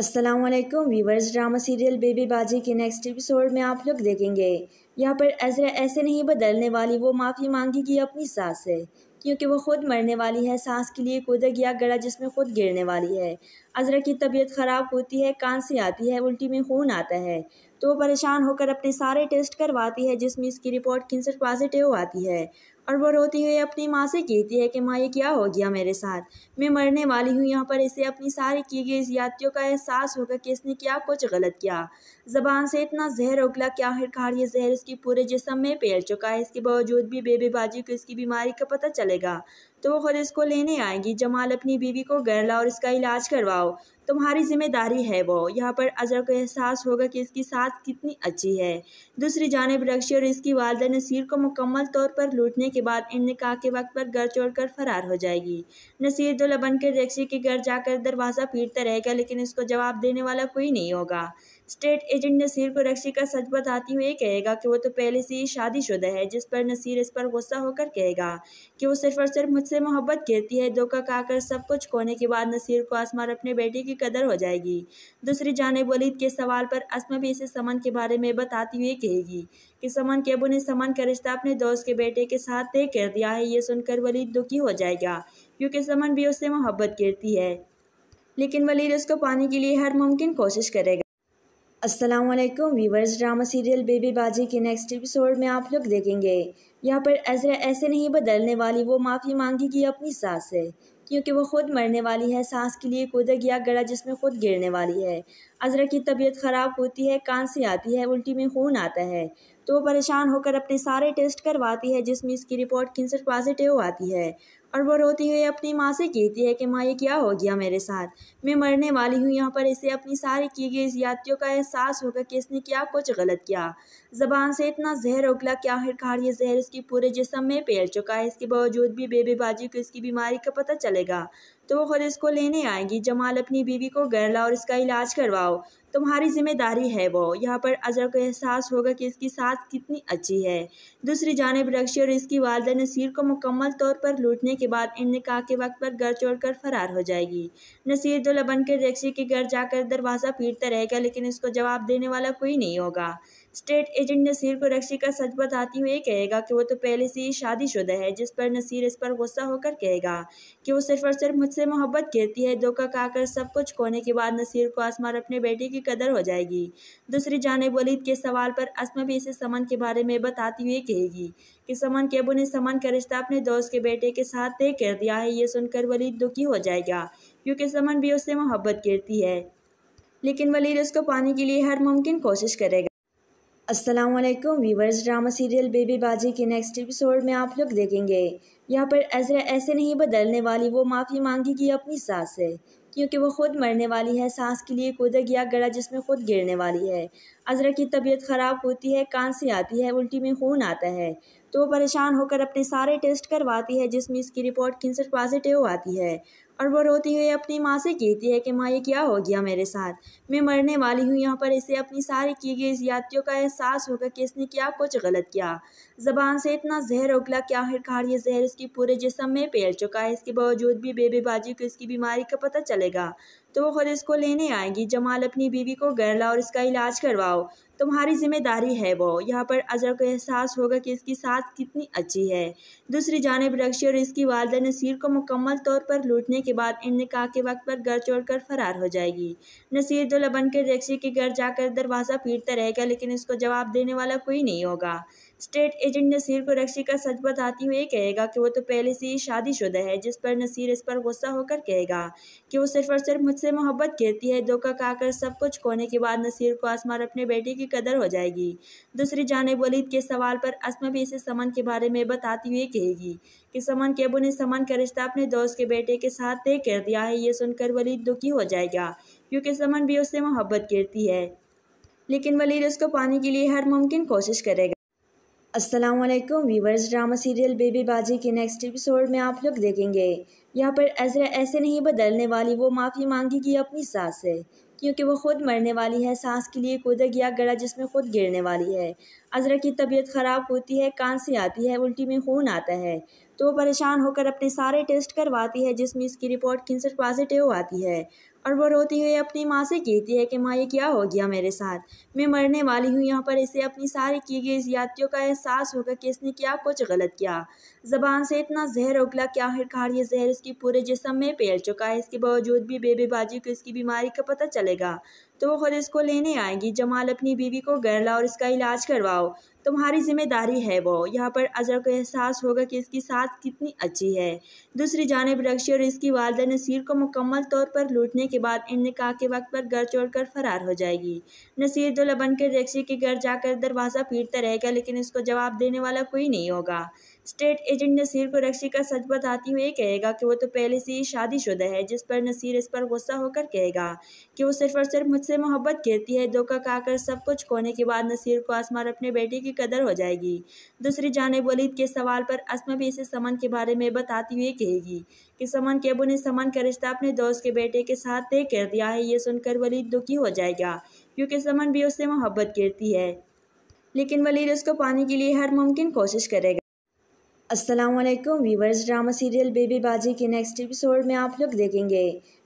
Aslam viewers drama serial Baby Baji के नेक्स्ट एपिसोड में आप लोग देखेंगे यहाँ पर अजरा ऐसे नहीं बदलने वाली वो माफ़ी मांगेगी अपनी सास से क्योंकि वो खुद मरने वाली है सांस के लिए कूदा गया गड़ा जिसमें खुद गिरने वाली है अजरक की तबीयत ख़राब होती है कांसी आती है उल्टी में खून आता है तो परेशान होकर अपने सारे टेस्ट करवाती है जिसमें इसकी रिपोर्ट खिंसर पॉजिटिव आती है और वो रोती हुई अपनी माँ से कहती है कि माँ ये क्या हो गया मेरे साथ मैं मरने वाली हूँ यहाँ पर इसे अपनी सारी की गई ज्यादतियों का एहसास होगा कि इसने क्या कुछ गलत किया ज़बान से इतना जहर उगला कि आखिरकार ये जहर इसकी पूरे जिसम में फैल चुका है इसके बावजूद भी बेबेबाजी को इसकी बीमारी का पता चलेगा तो वो खुद इसको लेने आएंगी जमाल अपनी बीवी को घर लाओ और इसका इलाज करवाओ तुम्हारी जिम्मेदारी है वो यहाँ पर अजहर को एहसास होगा कि इसकी सास कितनी अच्छी है दूसरी जानब रक्षी और इसकी वालदा नसीर को मुकम्मल तौर पर लूटने के बाद निका के वक्त पर घर छोड़ कर फरार हो जाएगी नसीर दुल्हा बनकर रक्षी के घर जाकर दरवाज़ा पीटता रहेगा लेकिन इसको जवाब देने वाला कोई नहीं होगा स्टेट एजेंट नसीर को रक्षी का सच बताती हुए कहेगा कि वो तो पहले से ही शादीशुदा है जिस पर नसीर इस पर गुस्सा होकर कहेगा कि वो सिर्फ और सिर्फ मुझसे मोहब्बत करती है धोखा खाकर सब कुछ खोने के बाद नसीर को आसमान अपने बेटे की कदर हो जाएगी दूसरी जानब वलीद के सवाल पर असमा भी इसे समन के बारे में बताती हुई कहेगी कि समन के अबू ने समन का रिश्ता अपने दोस्त के बेटे के साथ तय कर दिया है ये सुनकर वलीद दुखी हो जाएगा क्योंकि समन भी उससे मोहब्बत करती है लेकिन वलीद उसको पाने के लिए हर मुमकिन कोशिश करेगा Aslam viewers drama serial Baby Baji के नेक्स्ट एपिसोड में आप लोग देखेंगे यहाँ पर अज़रा ऐसे नहीं बदलने वाली वो माफ़ी मांगेगी अपनी सास से क्योंकि वो खुद मरने वाली है सांस के लिए कुदक या गड़ा जिसमें खुद गिरने वाली है अजरा की तबीयत ख़राब होती है कांसी आती है उल्टी में खून आता है तो परेशान होकर अपने सारे टेस्ट करवाती है जिसमें इसकी रिपोर्ट कैंसर पॉजिटिव आती है और वह रोती हुई अपनी माँ से कहती है कि माँ ये क्या हो गया मेरे साथ मैं मरने वाली हूँ यहाँ पर इसे अपनी सारी की गई ज्यादतियों का एहसास होगा कि इसने क्या कुछ गलत किया जबान से इतना जहर उगला कि आखिरकार ये जहर इसके पूरे जिसम में फैल चुका है इसके बावजूद भी बेबेबाजी को इसकी बीमारी का पता चलेगा तो वो खुद इसको लेने आएगी जमाल अपनी बीवी को गरला और इसका इलाज करवाओ तुम्हारी जिम्मेदारी है वो यहाँ पर अजर को एहसास होगा कि इसकी सास कितनी अच्छी है दूसरी जानब रक्षी और इसकी वालदा नसीर को मुकम्मल तौर पर लूटने के बाद इनका के वक्त पर घर छोड़ कर फरार हो जाएगी नसीर लबन बनकर रक्षी के घर जाकर दरवाज़ा पीटता रहेगा लेकिन इसको जवाब देने वाला कोई नहीं होगा स्टेट एजेंट नसीर को रक्षी का सच बताती हुए कहेगा कि वो तो पहले से ही शादीशुदा है जिस पर नसीर इस पर गुस्सा होकर कहेगा कि वो सिर्फ और सिर्फ मुझसे मोहब्बत करती है धोखा खाकर सब कुछ खोने के बाद नसीर को आसमार अपने बेटे की कदर हो जाएगी दूसरी जानब वलीद के सवाल पर असमा भी इसे समन के बारे में बताती हुई कहेगी कि समन के अबू ने समन का रिश्ता अपने दोस्त के बेटे के साथ तय कर दिया है ये सुनकर वलीद दुखी हो जाएगा क्योंकि समन भी उससे मोहब्बत करती है लेकिन वलीद उसको पाने के लिए हर मुमकिन कोशिश करेगा Aslam viewers drama serial Baby Baji के नेक्स्ट एपिसोड में आप लोग देखेंगे यहाँ पर अजरा ऐसे नहीं बदलने वाली वो माफ़ी मांगेगी अपनी सास से क्योंकि वो खुद मरने वाली है सांस के लिए कूदा गया गड़ा जिसमें खुद गिरने वाली है अजरा की तबीयत ख़राब होती है कांसी आती है उल्टी में खून आता है तो वो परेशान होकर अपने सारे टेस्ट करवाती है जिसमें इसकी रिपोर्ट कैंसर पॉजिटिव आती है और वो रोती हुई अपनी माँ से कहती है कि माँ ये क्या हो गया मेरे साथ मैं मरने वाली हूँ यहाँ पर इसे अपनी सारी की गई ज्यादतियों का एहसास होगा कि इसने क्या कुछ गलत किया जबान से इतना जहर उगला कि आखिरकार ये जहर इसके पूरे जिसम में फैल चुका है इसके बावजूद भी बाजी को इसकी बीमारी का पता चलेगा तो वो खुद इसको लेने आएगी जमाल अपनी बीवी को घर लाओ और इसका इलाज करवाओ तुम्हारी जिम्मेदारी है वो यहाँ पर अज़र को एहसास होगा कि इसकी सास कितनी अच्छी है दूसरी जानब रक्षी और इसकी वालदा नसीर को मुकम्मल तौर पर लूटने के बाद निकाह के वक्त पर घर छोड़ कर फरार हो जाएगी नसीर दुल्हन बनकर रक्षी के घर जाकर दरवाज़ा पीटता रहेगा लेकिन इसको जवाब देने वाला कोई नहीं होगा स्टेट एजेंट नसीर को रक्षी का सच बताती हुई कहेगा कि वो तो पहले से ही शादीशुदा है जिस पर नसीर इस पर गुस्सा होकर कहेगा कि वो सिर्फ और सिर्फ मुझसे मोहब्बत करती है धोखा खाकर सब कुछ खोने के बाद नसीर को आसमार अपने बेटे की कदर हो जाएगी दूसरी जानब वलीद के सवाल पर असमा भी इसे समन के बारे में बताती हुई कहेगी कि समन के अबू ने समन का रिश्ता अपने दोस्त के बेटे के साथ तय कर दिया है ये सुनकर वलीद दुखी हो जाएगा क्योंकि समन भी उससे मोहब्बत करती है लेकिन वलीद उसको पाने के लिए हर मुमकिन कोशिश करेगा Aslam viewers drama serial Baby Baji के नेक्स्ट एपिसोड में आप लोग देखेंगे यहाँ पर अजरा ऐसे नहीं बदलने वाली वो माफ़ी मांगेगी अपनी सास से क्योंकि वो खुद मरने वाली है सांस के लिए कूदा गया गड़ा जिसमें खुद गिरने वाली है अजरक की तबीयत ख़राब होती है कांसी आती है उल्टी में खून आता है तो वो परेशान होकर अपने सारे टेस्ट करवाती है जिसमें इसकी रिपोर्ट कैंसर पॉजिटिव आती है और वो रोती हुई अपनी माँ से कहती है कि माँ ये क्या हो गया मेरे साथ मैं मरने वाली हूँ यहाँ पर इसे अपनी सारी की गई ज्यादतियों का एहसास होगा कि इसने क्या कुछ गलत किया ज़बान से इतना जहर उगला कि आखिरकार ये जहर इसकी पूरे जिसम में फैल चुका है इसके बावजूद भी बेबेबाजी को इसकी बीमारी का पता चलेगा तो वो ख़ुद इसको लेने आएंगी जमाल अपनी बीवी को घर लाओ और इसका इलाज करवाओ तुम्हारी जिम्मेदारी है वो यहाँ पर अजर को एहसास होगा कि इसकी सास कितनी अच्छी है दूसरी जानब रक्षी और इसकी वालदा नसीर को मुकम्मल तौर पर लूटने के बाद इनका के वक्त पर घर छोड़कर फरार हो जाएगी नसीर दुल्हन बनकर रक्षी के घर जाकर दरवाज़ा पीटता रहेगा लेकिन इसको जवाब देने वाला कोई नहीं होगा स्टेट एजेंट नसीर को रक्षी का सच बताती हुए कहेगा कि वो तो पहले से ही शादीशुदा है जिस पर नसीर इस पर गुस्सा होकर कहेगा कि वो सिर्फ और सिर्फ मुझसे मोहब्बत करती है धोखा खाकर सब कुछ खोने के बाद नसीर को आसमा अपने बेटे की कदर हो जाएगी दूसरी जानब वलीद के सवाल पर असमा भी इसे समन के बारे में बताती हुई कहेगी कि समन के अबू ने समन का रिश्ता अपने दोस्त के बेटे के साथ तय कर दिया है ये सुनकर वलीद दुखी हो जाएगा क्योंकि समन भी उससे मोहब्बत करती है लेकिन वलीद उसको पाने के लिए हर मुमकिन कोशिश करेगा Aslam viewers drama serial Baby Baji के नेक्स्ट एपिसोड में आप लोग देखेंगे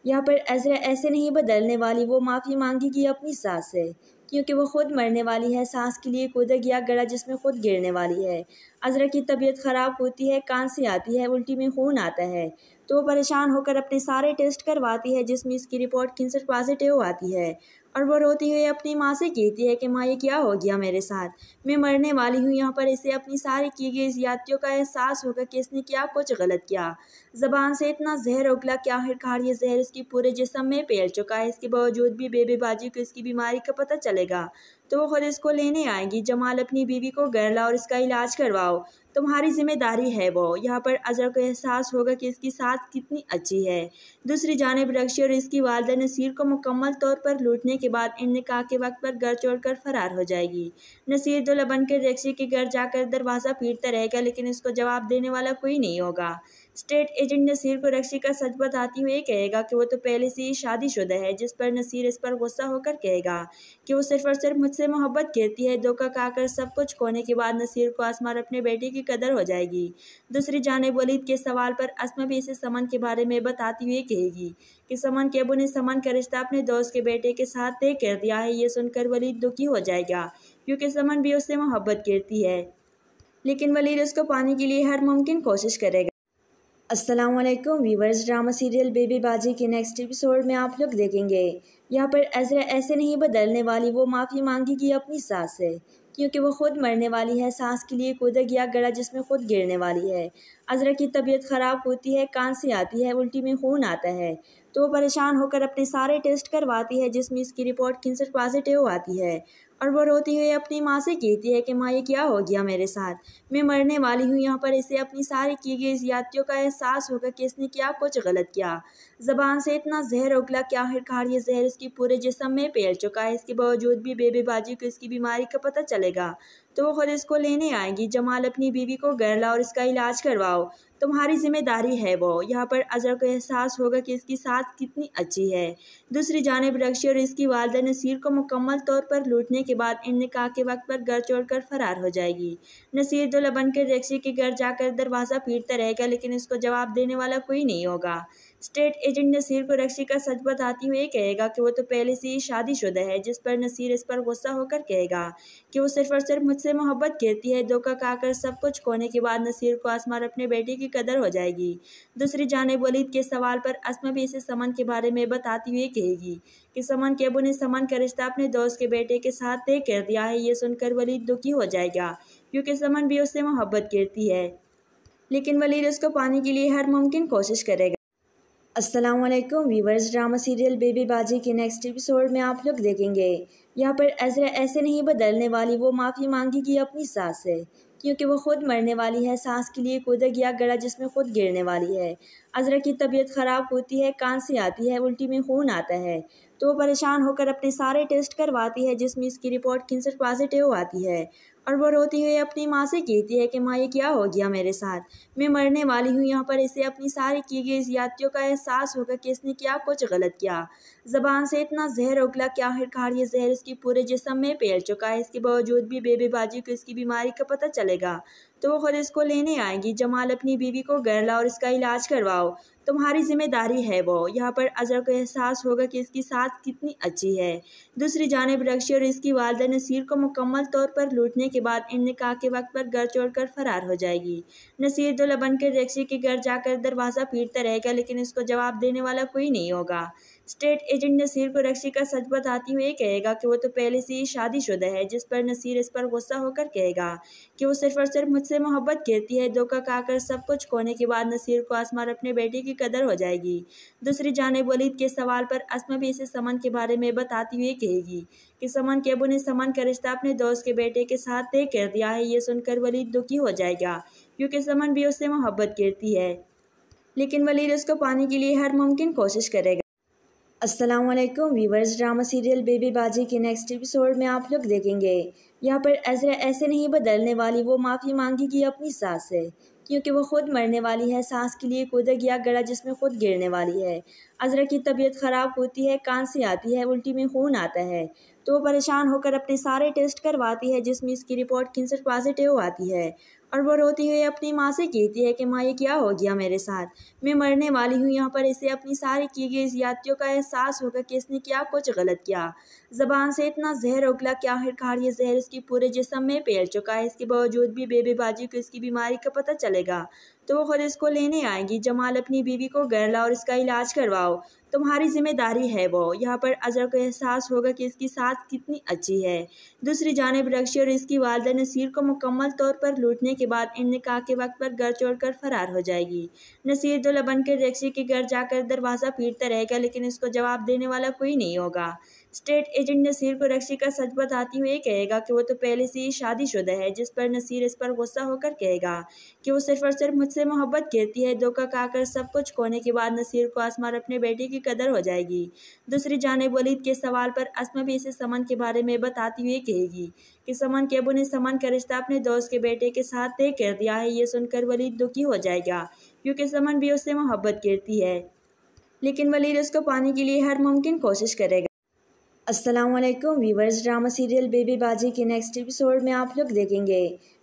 यहाँ पर अज़रा ऐसे नहीं बदलने वाली वो माफ़ी मांगेगी अपनी सास से क्योंकि वो खुद मरने वाली है सांस के लिए कूदा गया गला जिसमें खुद गिरने वाली है अजरा की तबीयत ख़राब होती है कांसी आती है उल्टी में खून आता है तो वो परेशान होकर अपने सारे टेस्ट करवाती है जिसमें इसकी रिपोर्ट कैंसर पॉजिटिव आती है और वो रोती हुई अपनी माँ से कहती है कि माँ ये क्या हो गया मेरे साथ मैं मरने वाली हूँ यहाँ पर इसे अपनी सारी की गई ज्यादतियों का एहसास होगा कि इसने क्या कुछ गलत किया ज़बान से इतना जहर उगला कि आखिरकार ये जहर इसके पूरे जिसम में फैल चुका है इसके बावजूद भी बेबेबाजी को इसकी बीमारी का पता चलेगा तो वो खुद इसको लेने आएगी जमाल अपनी बीवी को घर लाओ और इसका इलाज करवाओ तुम्हारी जिम्मेदारी है वो यहाँ पर अजहर को एहसास होगा कि इसकी सास कितनी अच्छी है दूसरी जानब रक्षी और इसकी वालदा नसीर को मुकम्मल तौर पर लूटने के बाद इनका के वक्त पर घर छोड़ कर फरार हो जाएगी नसीर दुल्हा बनकर रक्षी के घर जाकर दरवाज़ा पीटता रहेगा लेकिन इसको जवाब देने वाला कोई नहीं होगा स्टेट एजेंट नसीर को रक्षी का सच बताती हुए कहेगा कि वो तो पहले से ही शादीशुदा है जिस पर नसीर इस पर गुस्सा होकर कहेगा कि वो सिर्फ और सिर्फ मुझसे मोहब्बत कहती है धोखा खाकर सब कुछ खोने के बाद नसीर को आसमान अपने बेटे की की कदर हो जाएगी दूसरी जानब वलीद के सवाल पर असमा भी इसे समन के बारे में बताती हुई कहेगी कि समन के अबू ने समन का रिश्ता अपने दोस्त के बेटे के साथ तय कर दिया है ये सुनकर वलीद दुखी हो जाएगा क्योंकि समन भी उससे मोहब्बत करती है लेकिन वलीद उसको पाने के लिए हर मुमकिन कोशिश करेगा अस्सलाम वालेकुम viewers drama serial Baby Baji के नेक्स्ट एपिसोड में आप लोग देखेंगे यहाँ पर अजरा ऐसे नहीं बदलने वाली वो माफ़ी मांगेगी अपनी सास से क्योंकि वो खुद मरने वाली है सांस के लिए कोदक या गड़ा जिसमें खुद गिरने वाली है अजरक की तबीयत ख़राब होती है कांसी आती है उल्टी में खून आता है तो परेशान होकर अपने सारे टेस्ट करवाती है जिसमें इसकी रिपोर्ट कैंसर पॉजिटिव आती है और वो रोती हुई अपनी माँ से कहती है कि माँ ये क्या हो गया मेरे साथ मैं मरने वाली हूँ यहाँ पर इसे अपनी सारी की गई ज्यादतियों का एहसास होगा कि इसने क्या कुछ गलत किया ज़बान से इतना जहर उगला कि आखिरकार ये जहर इसके पूरे जिसम में फैल चुका है इसके बावजूद भी बेबेबाजी को इसकी बीमारी का पता चलेगा तो वो खुद इसको लेने आएंगी जमाल अपनी बीवी को घर लाओ और इसका इलाज करवाओ तुम्हारी जिम्मेदारी है वो यहाँ पर अज़र को एहसास होगा कि इसकी साथ कितनी अच्छी है दूसरी जानब रक्षी और इसकी वालदा नसीर को मुकम्मल तौर पर लूटने के बाद इन निकाह के वक्त पर घर छोड़कर फरार हो जाएगी नसीर दुल्हन के रेक्सी के घर जाकर दरवाज़ा पीटता रहेगा लेकिन इसको जवाब देने वाला कोई नहीं होगा स्टेट एजेंट नसीर को रक्षी का सच बताती हुए कहेगा कि वो तो पहले से ही शादीशुदा है जिस पर नसीर इस पर गुस्सा होकर कहेगा कि वो सिर्फ और सिर्फ मुझसे मोहब्बत करती है धोखा खाकर सब कुछ खोने के बाद नसीर को आसमान अपने बेटे की कदर हो जाएगी दूसरी जानब वलीद के सवाल पर असमा भी इसे समन के बारे में बताती हुई कहेगी कि समन के अबू ने समन का रिश्ता अपने दोस्त के बेटे के साथ तय कर दिया है ये सुनकर वलीद दुखी हो जाएगा क्योंकि समन भी उससे मोहब्बत करती है लेकिन वलीद उसको पाने के लिए हर मुमकिन कोशिश करेगा Aslam viewers drama serial Baby Baji के नेक्स्ट एपिसोड में आप लोग देखेंगे यहाँ पर अज़रा ऐसे नहीं बदलने वाली वो माफ़ी मांगेगी अपनी सास से क्योंकि वो खुद मरने वाली है सांस के लिए कूदा गया गड़ा जिसमें खुद गिरने वाली है अजरा की तबीयत ख़राब होती है कांसी आती है उल्टी में खून आता है तो वो परेशान होकर अपने सारे टेस्ट करवाती है जिसमें इसकी रिपोर्ट कैंसर पॉजिटिव आती है और वह रोती हुई अपनी माँ से कहती है कि माँ ये क्या हो गया मेरे साथ मैं मरने वाली हूँ यहाँ पर इसे अपनी सारी की गई यात्रियों का एहसास होगा कि इसने क्या कुछ गलत किया जबान से इतना जहर उगला कि आखिरकार ये जहर इसके पूरे जिसम में फैल चुका है इसके बावजूद भी बेबेबाजी को इसकी बीमारी का पता चलेगा तो वो खुद इसको लेने आएगी जमाल अपनी बीवी को लाओ और इसका इलाज करवाओ तुम्हारी जिम्मेदारी है वो यहाँ पर अजर को एहसास होगा कि इसकी सास कितनी अच्छी है दूसरी जानब रक्षी और इसकी वालदा नसीर को मुकम्मल तौर पर लूटने के बाद इनका के वक्त पर घर छोड़ कर फरार हो जाएगी नसीर दुल्हन के रक्षी के घर जाकर दरवाज़ा पीटता रहेगा लेकिन इसको जवाब देने वाला कोई नहीं होगा स्टेट एजेंट नसीर को रक्षी का सच बताती हुए कहेगा कि वो तो पहले से ही शादीशुदा है जिस पर नसीर इस पर गुस्सा होकर कहेगा कि वो सिर्फ और सिर्फ मुझसे मोहब्बत करती है धोखा खाकर सब कुछ खोने के बाद नसीर को आसमा अपने बेटे की कदर हो जाएगी दूसरी जानब वलीद के सवाल पर असमा भी इसे समन के बारे में बताती हुई कहेगी कि समन के अबू ने समन का रिश्ता अपने दोस्त के बेटे के साथ तय कर दिया है ये सुनकर वलीद दुखी हो जाएगा क्योंकि समन भी उससे मोहब्बत करती है लेकिन वलीद उसको पाने के लिए हर मुमकिन कोशिश करेगा वालेकुम viewers drama serial Baby Baji के नेक्स्ट एपिसोड में आप लोग देखेंगे यहाँ पर अजरा ऐसे नहीं बदलने वाली वो माफ़ी मांगेगी अपनी सास से क्योंकि वो खुद मरने वाली है सांस के लिए कूदा गया गड़ा जिसमें खुद गिरने वाली है अजरा की तबीयत ख़राब होती है कांसी आती है उल्टी में खून आता है तो वो परेशान होकर अपने सारे टेस्ट करवाती है जिसमें इसकी रिपोर्ट कैंसर पॉजिटिव आती है और वो रोती हुई अपनी माँ से कहती है कि माँ ये क्या हो गया मेरे साथ मैं मरने वाली हूँ यहाँ पर इसे अपनी सारी की गई ज्यादतियों का एहसास होगा कि इसने क्या कुछ गलत किया जबान से इतना जहर उगला कि आखिरकार ये जहर इसके पूरे जिसम में फैल चुका है इसके बावजूद भी बेबेबाजी को इसकी बीमारी का पता चलेगा तो वो खुद इसको लेने आएगी जमाल अपनी बीवी को गर ला और इसका इलाज करवाओ तुम्हारी जिम्मेदारी है वो यहाँ पर अजर को एहसास होगा कि इसकी सास कितनी अच्छी है दूसरी जानब रक्षी और इसकी वालदा नसीर को मुकम्मल तौर पर लूटने के बाद इनका के वक्त पर घर छोड़ कर फरार हो जाएगी नसीर दुल्हन के रक्षी के घर जाकर दरवाज़ा पीटता रहेगा लेकिन इसको जवाब देने वाला कोई नहीं होगा स्टेट एजेंट नसीर को रक्षी का सच बताती हुए कहेगा कि वो तो पहले से ही शादीशुदा है जिस पर नसीर इस पर गुस्सा होकर कहेगा कि वो सिर्फ और सिर्फ मुझसे मोहब्बत करती है धोखा खाकर सब कुछ खोने के बाद नसीर को आसमार अपने बेटे की कदर हो जाएगी दूसरी जानब वलीद के सवाल पर असमा भी इसे समन के बारे में बताती हुई कहेगी कि समन के अबू ने समन का रिश्ता अपने दोस्त के बेटे के साथ तय कर दिया है ये सुनकर वलीद दुखी हो जाएगा क्योंकि समन भी उससे मोहब्बत करती है लेकिन वलीद उसको पाने के लिए हर मुमकिन कोशिश करेगा अस्सलाम viewers drama serial Baby Baji के नेक्स्ट एपिसोड में आप लोग देखेंगे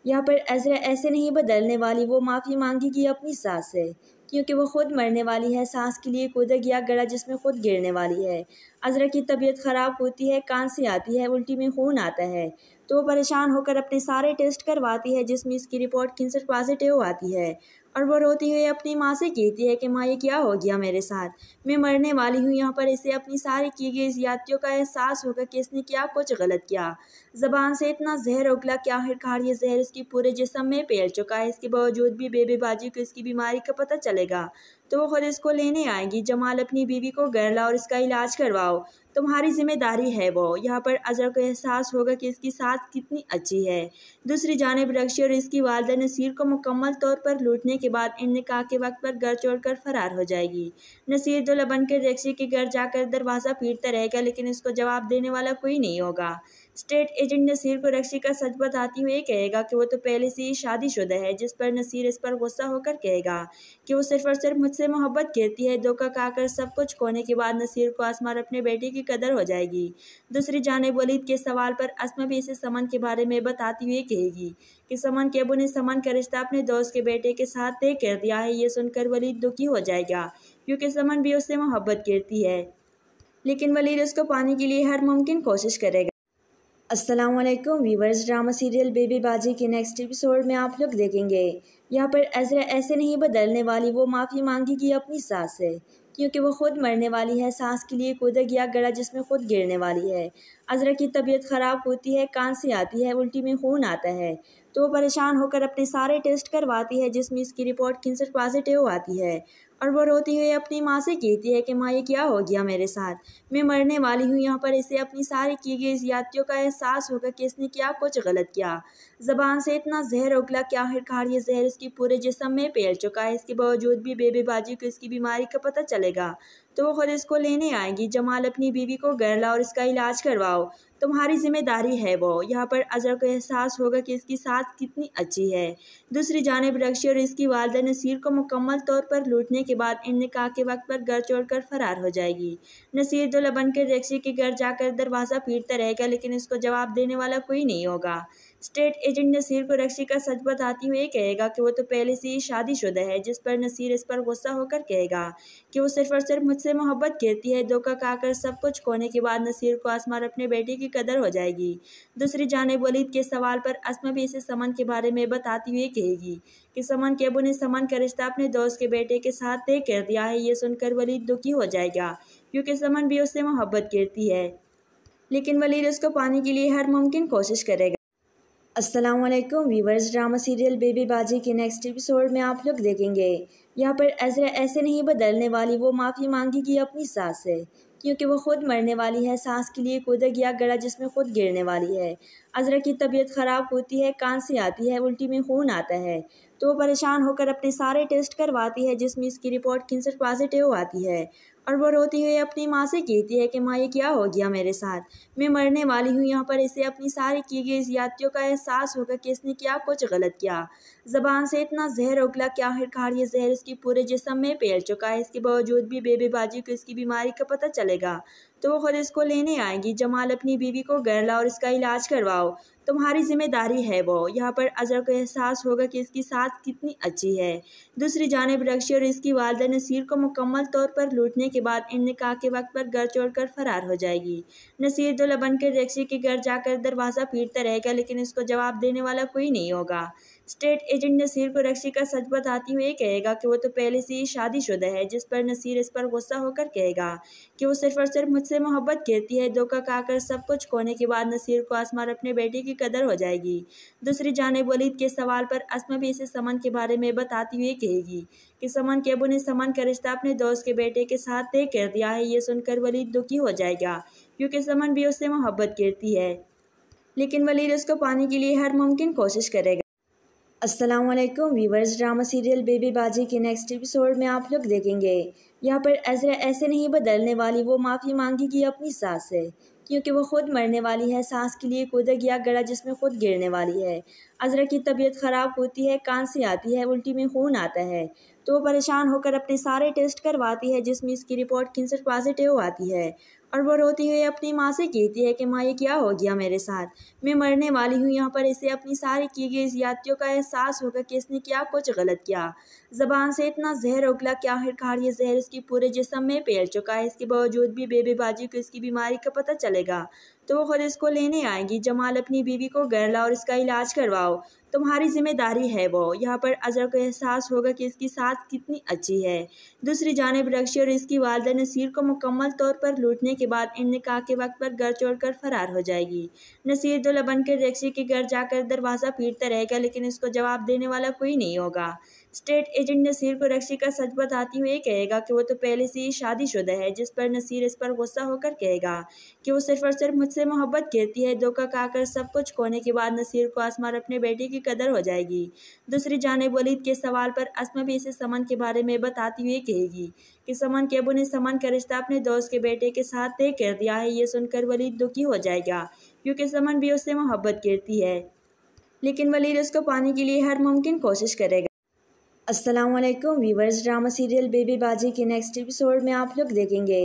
यहाँ पर अजरा ऐसे नहीं बदलने वाली वो माफ़ी मांगेगी अपनी सास से क्योंकि वो खुद मरने वाली है सांस के लिए कूदा या गड़ा जिसमें खुद गिरने वाली है अजरा की तबीयत ख़राब होती है कांसी आती है उल्टी में खून आता है तो वो परेशान होकर अपने सारे टेस्ट करवाती है जिसमें इसकी रिपोर्ट कैंसर पॉजिटिव आती है और वो रोती हुई अपनी माँ से कहती है कि माँ ये क्या हो गया मेरे साथ मैं मरने वाली हूँ यहाँ पर इसे अपनी सारी की गई ज्यादतियों का एहसास होगा कि इसने क्या कुछ गलत किया ज़बान से इतना जहर उगला कि आखिरकार ये जहर इसके पूरे जिसम में फैल चुका है इसके बावजूद भी बेबेबाजी को इसकी बीमारी का पता चलेगा तो वो ख़ुद इसको लेने आएगी जमाल अपनी बीवी को घर लाओ और इसका इलाज करवाओ तुम्हारी जिम्मेदारी है वो यहाँ पर अजर को एहसास होगा कि इसकी सास कितनी अच्छी है दूसरी जानब रक्षी और इसकी वालदा नसीर को मुकम्मल तौर पर लूटने के बाद इनका के वक्त पर घर छोड़ कर फरार हो जाएगी नसीर लबन बनकर रक्षी के घर जाकर दरवाज़ा पीटता रहेगा लेकिन इसको जवाब देने वाला कोई नहीं होगा स्टेट एजेंट नसीर को रक्षी का सच बताती हुए कहेगा कि वो तो पहले से ही शादीशुदा है जिस पर नसीर इस पर गुस्सा होकर कहेगा कि वो सिर्फ और सिर्फ मुझसे मोहब्बत करती है धोखा खाकर सब कुछ खोने के बाद नसीर को आसमा अपने बेटे की कदर हो जाएगी दूसरी जानब वलीद के सवाल पर असमा भी इसे समन के बारे में बताती हुई कहेगी कि समन के अबू ने समन का रिश्ता अपने दोस्त के बेटे के साथ तय कर दिया है ये सुनकर वलीद दुखी हो जाएगा क्योंकि समन भी उससे मोहब्बत करती है लेकिन वलीद उसको पाने के लिए हर मुमकिन कोशिश करेगा Aslam viewers drama serial Baby Baji के नेक्स्ट एपिसोड में आप लोग देखेंगे यहाँ पर अज़रा ऐसे नहीं बदलने वाली वो माफ़ी मांगेगी अपनी सास से क्योंकि वो खुद मरने वाली है सांस के लिए कूदा गया गला जिसमें खुद गिरने वाली है अजरा की तबीयत ख़राब होती है कान से आती है उल्टी में खून आता है तो वो परेशान होकर अपने सारे टेस्ट करवाती है जिसमें इसकी रिपोर्ट कैंसर पॉजिटिव आती है और वो रोती हुई अपनी माँ से कहती है कि माँ ये क्या हो गया मेरे साथ मैं मरने वाली हूँ यहाँ पर इसे अपनी सारी की गई ज्यादतियों का एहसास होगा कि इसने क्या कुछ गलत किया जबान से इतना जहर उगला कि आखिरकार ये जहर इसकी पूरे जिसम में फैल चुका है इसके बावजूद भी बेबेबाजी को इसकी बीमारी का पता चलेगा तो वो ख़ुद इसको लेने आएंगी जमाल अपनी बीवी को घर लाओ और इसका इलाज करवाओ तुम्हारी जिम्मेदारी है वो यहाँ पर अज़र को एहसास होगा कि इसकी सास कितनी अच्छी है दूसरी जानब रक्षी और इसकी वालदा नसीर को मुकम्मल तौर पर लूटने के बाद इनका के वक्त पर घर छोड़ कर फरार हो जाएगी नसीर दुल्हन के रक्षी के घर जाकर दरवाज़ा पीटता रहेगा लेकिन इसको जवाब देने वाला कोई नहीं होगा स्टेट एजेंट नसीर को रक्षी का सच बताती हुई कहेगा कि वो तो पहले से ही शादीशुदा है जिस पर नसीर इस पर गुस्सा होकर कहेगा कि वो सिर्फ और सिर्फ मुझसे मोहब्बत करती है धोखा खाकर सब कुछ खोने के बाद नसीर को आसमा अपने बेटे की कदर हो जाएगी दूसरी जानब वलीद के सवाल पर असमा भी इसे समन के बारे में बताती हुई कहेगी कि समन के अबू ने समन का रिश्ता अपने दोस्त के बेटे के साथ तय कर दिया है ये सुनकर वलीद दुखी हो जाएगा क्योंकि समन भी उससे मोहब्बत करती है लेकिन वलीद उसको पाने के लिए हर मुमकिन कोशिश करेगा वालेकुम viewers drama serial Baby Baji के नेक्स्ट एपिसोड में आप लोग देखेंगे यहाँ पर अजरा ऐसे नहीं बदलने वाली वो माफ़ी मांगेगी अपनी सास से क्योंकि वो खुद मरने वाली है सांस के लिए कूदा गया गड़ा जिसमें खुद गिरने वाली है अजरा की तबीयत ख़राब होती है कान से आती है उल्टी में खून आता है तो परेशान होकर अपने सारे टेस्ट करवाती है जिसमें इसकी रिपोर्ट कैंसर पॉजिटिव आती है और वो रोती हुई अपनी माँ से कहती है कि माँ ये क्या हो गया मेरे साथ मैं मरने वाली हूँ यहाँ पर इसे अपनी सारी की गई ज्यादतियों का एहसास होगा कि इसने क्या कुछ गलत किया ज़बान से इतना जहर उगला कि आखिरकार ये जहर इसके पूरे जिसम में फैल चुका है इसके बावजूद भी बेबेबाजी को इसकी बीमारी का पता चलेगा तो वो खुद इसको लेने आएगी जमाल अपनी बीवी को गरला और इसका इलाज करवाओ तुम्हारी जिम्मेदारी है वो यहाँ पर अज़र को एहसास होगा कि इसकी सास कितनी अच्छी है दूसरी जानब रक्षी और इसकी वालदा नसीर को मुकम्मल तौर पर लूटने के बाद इनका के वक्त पर घर छोड़कर फरार हो जाएगी नसीर दुल्हन बनकर रक्षी के घर जाकर दरवाज़ा पीटता रहेगा लेकिन इसको जवाब देने वाला कोई नहीं होगा स्टेट एजेंट नसीर को रक्षी का सच बताती हुए कहेगा कि वो तो पहले से ही शादीशुदा है जिस पर नसीर इस पर गुस्सा होकर कहेगा कि वो सिर्फ और सिर्फ मुझसे मोहब्बत करती है धोखा खाकर सब कुछ खोने के बाद नसीर को आसमान अपने बेटे की कदर हो जाएगी दूसरी जानब वलीद के सवाल पर असमा भी इसे समन के बारे में बताती हुई कहेगी कि समन के अबू ने समन का रिश्ता अपने दोस्त के बेटे के साथ तय कर दिया है ये सुनकर वलीद दुखी हो जाएगा क्योंकि समन भी उससे मोहब्बत करती है लेकिन वलीद उसको पाने के लिए हर मुमकिन कोशिश करेगा Aslam viewers drama serial Baby Baji के नेक्स्ट एपिसोड में आप लोग देखेंगे यहाँ पर अज़रा ऐसे नहीं बदलने वाली वो माफ़ी मांगेगी अपनी सास से क्योंकि वो खुद मरने वाली है सांस के लिए कूदा गया गड़ा जिसमें खुद गिरने वाली है अजरा की तबीयत ख़राब होती है कांसी आती है उल्टी में खून आता है तो वो परेशान होकर अपने सारे टेस्ट करवाती है जिसमें इसकी रिपोर्ट कैंसर पॉजिटिव आती है और वह रोती हुई अपनी माँ से कहती है कि माँ ये क्या हो गया मेरे साथ मैं मरने वाली हूँ यहाँ पर इसे अपनी सारी की गई यात्रियों का एहसास होगा कि इसने क्या कुछ गलत किया जबान से इतना जहर उगला कि आखिरकार ये जहर इसके पूरे जिसम में फैल चुका है इसके बावजूद भी बेबेबाजी को इसकी बीमारी का पता चलेगा तो वो खुद इसको लेने आएंगी जमाल अपनी बीवी को घर लाओ और इसका इलाज करवाओ तुम्हारी जिम्मेदारी है वो यहाँ पर अजहर को एहसास होगा कि इसकी सास कितनी अच्छी है दूसरी जानब रक्षी और इसकी वालदा नसीर को मुकम्मल तौर पर लूटने के बाद इनका के वक्त पर घर छोड़ कर फरार हो जाएगी नसीर लबन बनकर रक्षी के घर जाकर दरवाज़ा पीटता रहेगा लेकिन इसको जवाब देने वाला कोई नहीं होगा स्टेट एजेंट नसीर को रक्षी का सच बताती हुए कहेगा कि वो तो पहले से ही शादीशुदा है जिस पर नसीर इस पर गुस्सा होकर कहेगा कि वो सिर्फ और सिर्फ मुझसे मोहब्बत करती है धोखा खाकर सब कुछ खोने के बाद नसीर को आसमान अपने बेटे की कदर हो जाएगी दूसरी जानब वलीद के सवाल पर असमा भी इसे समन के बारे में बताती हुई कहेगी कि समन के अबू ने समन का रिश्ता अपने दोस्त के बेटे के साथ तय कर दिया है ये सुनकर वलीद दुखी हो जाएगा क्योंकि समन भी उससे मोहब्बत करती है लेकिन वलीद उसको पाने के लिए हर मुमकिन कोशिश करेगा वालेकुम viewers drama serial Baby Baji के नेक्स्ट एपिसोड में आप लोग देखेंगे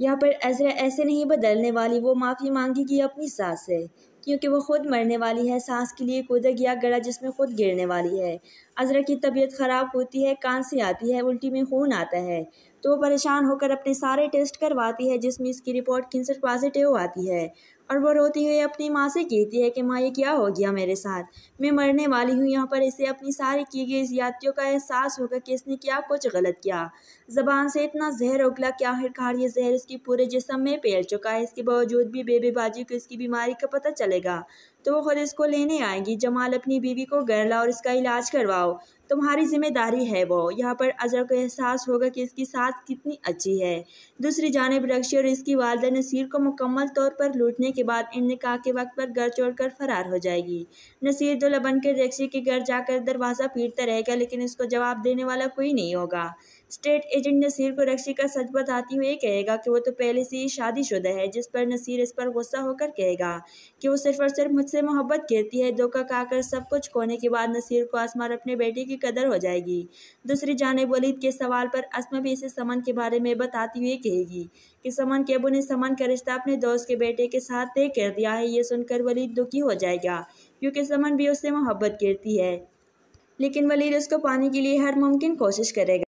यहाँ पर अजरा ऐसे नहीं बदलने वाली वो माफ़ी मांगेगी अपनी सास से क्योंकि वो खुद मरने वाली है सांस के लिए कूदा गया गड़ा जिसमें खुद गिरने वाली है अजरा की तबीयत ख़राब होती है कान से आती है उल्टी में खून आता है तो परेशान होकर अपने सारे टेस्ट करवाती है जिसमें इसकी रिपोर्ट किन्सर पॉजिटिव आती है और वो रोती हुई अपनी माँ से कहती है कि माँ ये क्या हो गया मेरे साथ मैं मरने वाली हूँ यहाँ पर इसे अपनी सारी की गई ज्यादतियों का एहसास होगा कि इसने क्या कुछ गलत किया जबान से इतना जहर उगला कि आखिरकार ये जहर इसकी पूरे जिसम में फैल चुका है इसके बावजूद भी बेबेबाजी को इसकी बीमारी का पता चलेगा तो वो खुद इसको लेने आएगी जमाल अपनी बीवी को गरला और इसका इलाज करवाओ तुम्हारी जिम्मेदारी है वो यहाँ पर अजर को एहसास होगा कि इसकी सास कितनी अच्छी है दूसरी जानब रक्षी और इसकी वालदा नसीर को मुकम्मल तौर पर लूटने के बाद इन निका के वक्त पर घर छोड़कर फरार हो जाएगी नसीर दुल्हन बनकर रक्षी के घर जाकर दरवाज़ा पीटता रहेगा लेकिन इसको जवाब देने वाला कोई नहीं होगा स्टेट एजेंट नसीर को रक्षी का सच बताती हुए कहेगा कि वो तो पहले से ही शादीशुदा है जिस पर नसीर इस पर गुस्सा होकर कहेगा कि वो सिर्फ और सिर्फ मुझसे मोहब्बत करती है धोखा खाकर सब कुछ खोने के बाद नसीर को आसमान अपने बेटे की कदर हो जाएगी दूसरी जानब वलीद के सवाल पर असमा भी इसे समन के बारे में बताती हुई कहेगी कि समन के अबू ने समन का रिश्ता अपने दोस्त के बेटे के साथ तय कर दिया है ये सुनकर वलीद दुखी हो जाएगा क्योंकि समन भी उससे मोहब्बत करती है लेकिन वलीद उसको पाने के लिए हर मुमकिन कोशिश करेगा